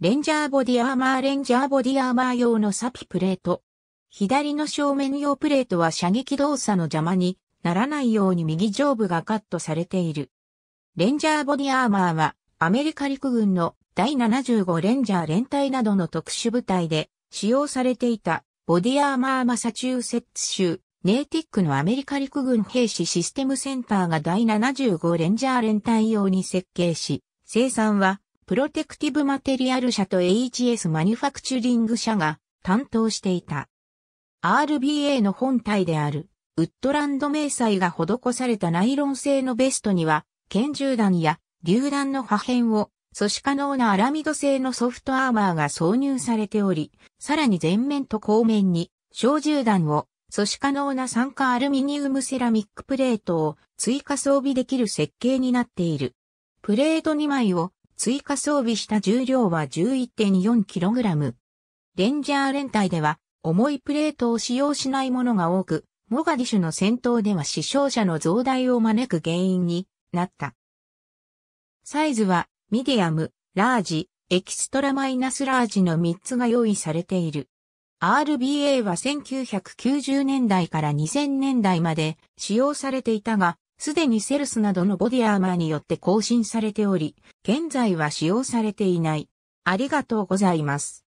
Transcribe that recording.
レンジャーボディアーマーレンジャーボディアーマー用のサピプレート。左の正面用プレートは射撃動作の邪魔にならないように右上部がカットされている。レンジャーボディアーマーはアメリカ陸軍の第75レンジャー連隊などの特殊部隊で使用されていたボディアーマーマサチューセッツ州ネイティックのアメリカ陸軍兵士システムセンターが第75レンジャー連隊用に設計し、生産はプロテクティブマテリアル社と HS マニュファクチュリング社が担当していた。RBA の本体である、ウッドランド迷彩が施されたナイロン製のベストには、拳銃弾や榴弾の破片を阻止可能なアラミド製のソフトアーマーが挿入されており、さらに前面と後面に小銃弾を阻止可能な酸化アルミニウムセラミックプレートを追加装備できる設計になっている。プレート2枚を追加装備した重量は 11.4kg。レンジャー連隊では重いプレートを使用しないものが多く、モガディシュの戦闘では死傷者の増大を招く原因になった。サイズはミディアム、ラージ、エキストラマイナスラージの3つが用意されている。RBA は1990年代から2000年代まで使用されていたが、すでにセルスなどのボディアーマーによって更新されており、現在は使用されていない。ありがとうございます。